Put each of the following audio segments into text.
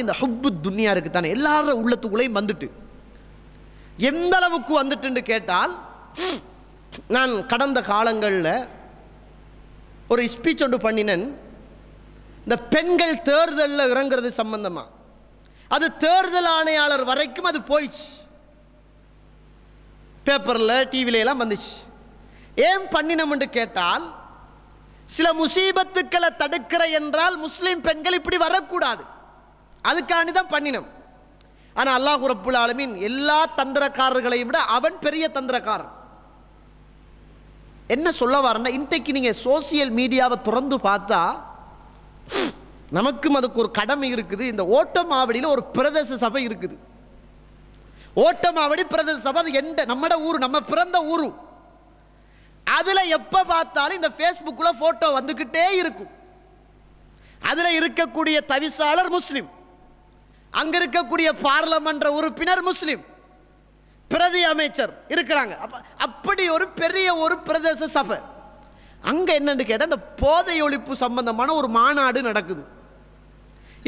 இந்த ஹுப்பு துன்யா இருக்குது தானே எல்லாரும் உள்ளத்துக்குள்ளேயும் வந்துட்டு எந்த அளவுக்கு வந்துட்டுன்னு கேட்டால் நான் கடந்த காலங்களில் ஒரு ஸ்பீச் ஒன்று பண்ணினேன் இந்த பெண்கள் தேர்தலில் இறங்குறது சம்பந்தமா அது தேர்தல் ஆணையாளர் வரைக்கும் அது போயிடுச்சு பேப்பரில் எல்லாம் வந்துச்சு ஏன் பண்ணினோம் கேட்டால் சில முசீபத்துக்களை தடுக்கிற என்றால் முஸ்லீம் பெண்கள் இப்படி வரக்கூடாது அதுக்காண்டி தான் பண்ணினோம் ஆனால் அல்லாஹு ரப்புல் ஆலமின் எல்லா தந்திரக்காரர்களையும் விட அவன் பெரிய தந்திரக்காரன் என்ன சொல்ல வரேன்னா இன்றைக்கு நீங்கள் சோசியல் மீடியாவை திறந்து பார்த்தா நமக்கும் அதுக்கு ஒரு கடமை இருக்குது இந்த ஓட்டமாவடியில் ஒரு பிரதேச சபை இருக்குது ஓட்டமாவடி பிரதேச சபை அது எந்த நம்மட ஊர் நம்ம பிறந்த ஊர் அதில் எப்போ பார்த்தாலும் இந்த ஃபேஸ்புக்கில் ஃபோட்டோ வந்துக்கிட்டே இருக்கும் அதில் இருக்கக்கூடிய தவிசாளர் முஸ்லீம் அங்கே இருக்கக்கூடிய பார்லமன்ற உறுப்பினர் முஸ்லீம் பிரதி அமைச்சர் இருக்கிறாங்க அப்போ அப்படி ஒரு பெரிய ஒரு பிரதேச சபை அங்கே என்ன கேட்டால் இந்த போதை ஒழிப்பு சம்பந்தமான ஒரு மாநாடு நடக்குது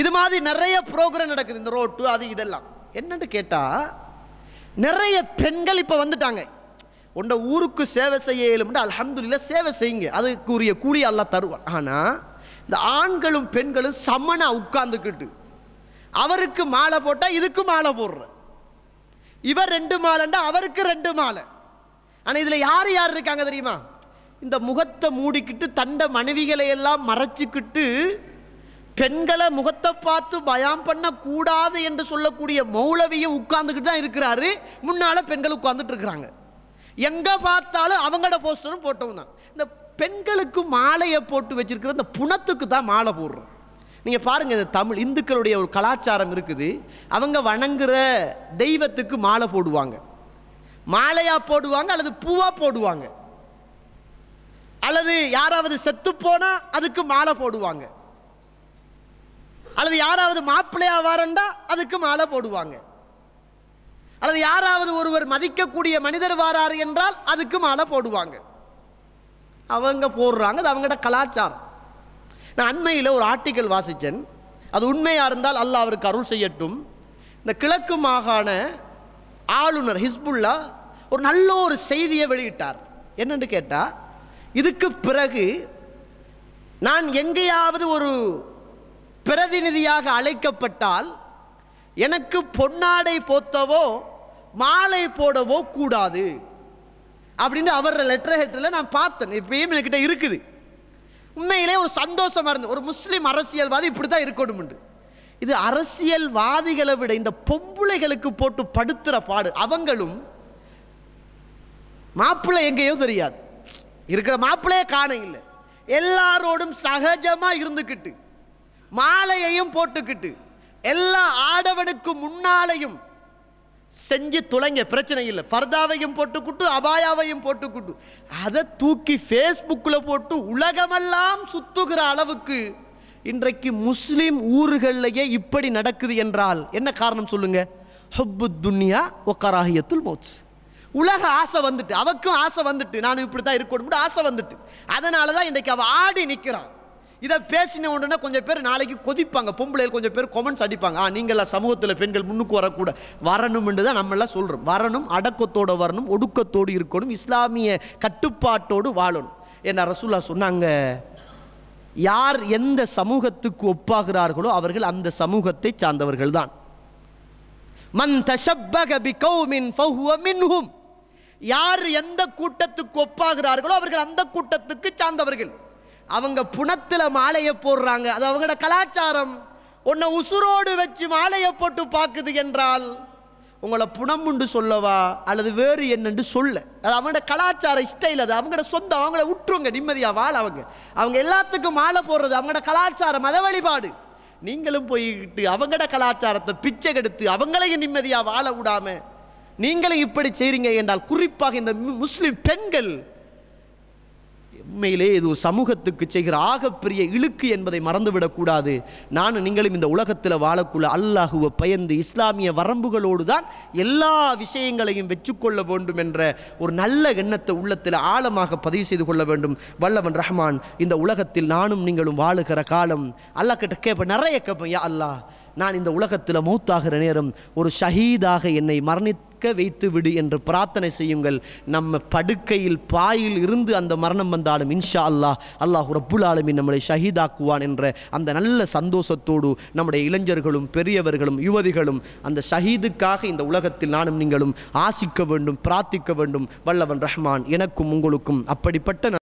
இது மாதிரி நிறைய ப்ரோக்ராம் நடக்குது இந்த ரோட்டு அது இதெல்லாம் என்னன்னு கேட்டால் நிறைய பெண்கள் இப்போ வந்துட்டாங்க உண்ட ஊருக்கு சேவை செய்ய இயலும்னு அலமதுல்ல சேவை செய்யுங்க அதுக்குரிய கூலி எல்லாம் தருவான் ஆனால் இந்த ஆண்களும் பெண்களும் சமனாக உட்கார்ந்துக்கிட்டு அவருக்கு மாலை போட்டால் இதுக்கு மாலை போடுற இவர் ரெண்டு மாலைண்டா அவருக்கு ரெண்டு மாலை ஆனால் இதில் யார் யார் இருக்காங்க தெரியுமா இந்த முகத்தை மூடிக்கிட்டு தண்ட மனைவிகளை எல்லாம் மறைச்சிக்கிட்டு பெண்களை முகத்தை பார்த்து பயம் பண்ணக்கூடாது என்று சொல்லக்கூடிய மௌலவியை உட்கார்ந்துக்கிட்டு தான் இருக்கிறாரு முன்னால் பெண்கள் உட்கார்ந்துட்டு இருக்கிறாங்க எங்கே பார்த்தாலும் அவங்களோட போஸ்டரும் போட்டவங்க தான் இந்த பெண்களுக்கு மாலையை போட்டு வச்சிருக்கிற இந்த புணத்துக்கு தான் மாலை போடுறோம் நீங்கள் பாருங்கள் இந்த தமிழ் இந்துக்களுடைய ஒரு கலாச்சாரம் இருக்குது அவங்க வணங்குற தெய்வத்துக்கு மாலை போடுவாங்க மாலையாக போடுவாங்க அல்லது பூவாக போடுவாங்க அல்லது யாராவது செத்து போனால் அதுக்கு மாலை போடுவாங்க அல்லது யாராவது மாப்பிள்ளையாக வாரண்டா அதுக்கு மாலை போடுவாங்க அல்லது யாராவது ஒருவர் மதிக்கக்கூடிய மனிதர் வாராரு என்றால் அதுக்கு மாலை போடுவாங்க அவங்க போடுறாங்க அது அவங்களோட கலாச்சாரம் நான் அண்மையில் ஒரு ஆர்டிக்கல் வாசித்தேன் அது உண்மையாக இருந்தால் அல்ல அவருக்கு அருள் செய்யட்டும் இந்த கிழக்கு மாகாண ஆளுநர் ஹிஸ்புல்லா ஒரு நல்ல ஒரு செய்தியை வெளியிட்டார் என்னென்னு கேட்டால் இதுக்கு பிறகு நான் எங்கேயாவது ஒரு பிரதிநிதியாக அழைக்கப்பட்டால் எனக்கு பொன்னாடை போத்தவோ மாலை போடவோ கூடாது அப்படின்னு அவர் லெட்டர் ஹெட்டரில் நான் பார்த்தேன் இப்பயும் என்கிட்ட இருக்குது உண்மையிலே ஒரு சந்தோஷமாக இருந்தது ஒரு முஸ்லீம் அரசியல்வாதி இப்படி தான் இருக்கணும்ண்டு இது அரசியல்வாதிகளை விட இந்த பொம்புளைகளுக்கு போட்டு படுத்துகிற பாடு அவங்களும் மாப்பிள்ளை எங்கேயோ தெரியாது இருக்கிற மாப்பிள்ளையே காண இல்லை எல்லாரோடும் சகஜமாக இருந்துக்கிட்டு மாலையையும் போட்டுக்கிட்டு எல்லா ஆடவனுக்கு முன்னாலையும் செஞ்சு துளைங்க பிரச்சனை இல்லை ஃபர்தாவையும் போட்டுக்கிட்டு அபாயாவையும் போட்டுக்கிட்டு அதை தூக்கி ஃபேஸ்புக்கில் போட்டு உலகமெல்லாம் சுத்துகிற அளவுக்கு இன்றைக்கு முஸ்லீம் ஊர்களிலேயே இப்படி நடக்குது என்றால் என்ன காரணம் சொல்லுங்க ஹப்பு துன்யா ஒக்கராகியத்துல் மௌத்ஸ் உலக ஆசை வந்துட்டு அவக்கும் ஆசை வந்துட்டு நான் இப்படி தான் இருக்கணும்னு ஆசை வந்துட்டு அதனால தான் இன்றைக்கு அவள் ஆடி நிற்கிறான் இதை பேசின உடனே கொஞ்சம் பேர் நாளைக்கு கொதிப்பாங்க பொம்பளையில் கொஞ்சம் பேர் கொமெண்ட்ஸ் அடிப்பாங்க ஆ நீங்களாம் சமூகத்தில் பெண்கள் முன்னுக்கு வரக்கூட வரணும்னு தான் நம்மளாம் சொல்கிறோம் வரணும் அடக்கத்தோடு வரணும் ஒடுக்கத்தோடு இருக்கணும் இஸ்லாமிய கட்டுப்பாட்டோடு வாழணும் என்ன ரசூல்லா சொன்னாங்க யார் எந்த சமூகத்துக்கு ஒப்பாகிறார்களோ அவர்கள் அந்த சமூகத்தை சார்ந்தவர்கள் தான் மன் யார் எந்த கூட்டத்துக்கு ஒப்பாகிறார்களோ அவர்கள் அந்த கூட்டத்துக்கு சார்ந்தவர்கள் அவங்க புணத்தில் மாலையை போடுறாங்க அது அவங்களோட கலாச்சாரம் உன்னை உசுரோடு வச்சு மாலையை போட்டு பார்க்குது என்றால் உங்களை உண்டு சொல்லவா அல்லது வேறு என்னென்று சொல்ல அது அவங்களோட கலாச்சார ஸ்டைல் அது அவங்களோட சொந்தம் அவங்கள விட்டுருங்க நிம்மதியாக வாழ அவங்க அவங்க எல்லாத்துக்கும் மாலை போடுறது அவங்களோட கலாச்சார மத வழிபாடு நீங்களும் போய்கிட்டு அவங்களோட கலாச்சாரத்தை பிச்சை கெடுத்து அவங்களையும் நிம்மதியாக வாழ விடாமல் நீங்களும் இப்படி செய்கிறீங்க என்றால் குறிப்பாக இந்த முஸ்லீம் பெண்கள் உண்மையிலே இது சமூகத்துக்கு செய்கிற ஆகப்பெரிய இழுக்கு என்பதை மறந்துவிடக்கூடாது நான் நீங்களும் இந்த உலகத்தில் வாழக்குள்ள அல்லாஹுவ பயந்து இஸ்லாமிய வரம்புகளோடு தான் எல்லா விஷயங்களையும் வெற்றிக்கொள்ள வேண்டும் என்ற ஒரு நல்ல எண்ணத்தை உள்ளத்தில் ஆழமாக பதிவு செய்து கொள்ள வேண்டும் வல்லவன் ரஹ்மான் இந்த உலகத்தில் நானும் நீங்களும் வாழுகிற காலம் அல்லா கிட்ட கேட்பேன் நிறைய கேட்பேன் யா அல்லா நான் இந்த உலகத்தில் மூத்தாகிற நேரம் ஒரு ஷஹீதாக என்னை மரணி படுக்க வைத்து விடு என்று பிரார்த்தனை செய்யுங்கள் நம்ம படுக்கையில் பாயில் இருந்து அந்த மரணம் வந்தாலும் இன்ஷா அல்லாஹ் அல்லாஹ் ரப்புல் ஆலமின் நம்மளை ஷஹீதாக்குவான் என்ற அந்த நல்ல சந்தோஷத்தோடு நம்முடைய இளைஞர்களும் பெரியவர்களும் யுவதிகளும் அந்த ஷஹீதுக்காக இந்த உலகத்தில் நானும் நீங்களும் ஆசிக்க வேண்டும் பிரார்த்திக்க வேண்டும் வல்லவன் ரஹ்மான் எனக்கும் உங்களுக்கும் அப்படிப்பட்ட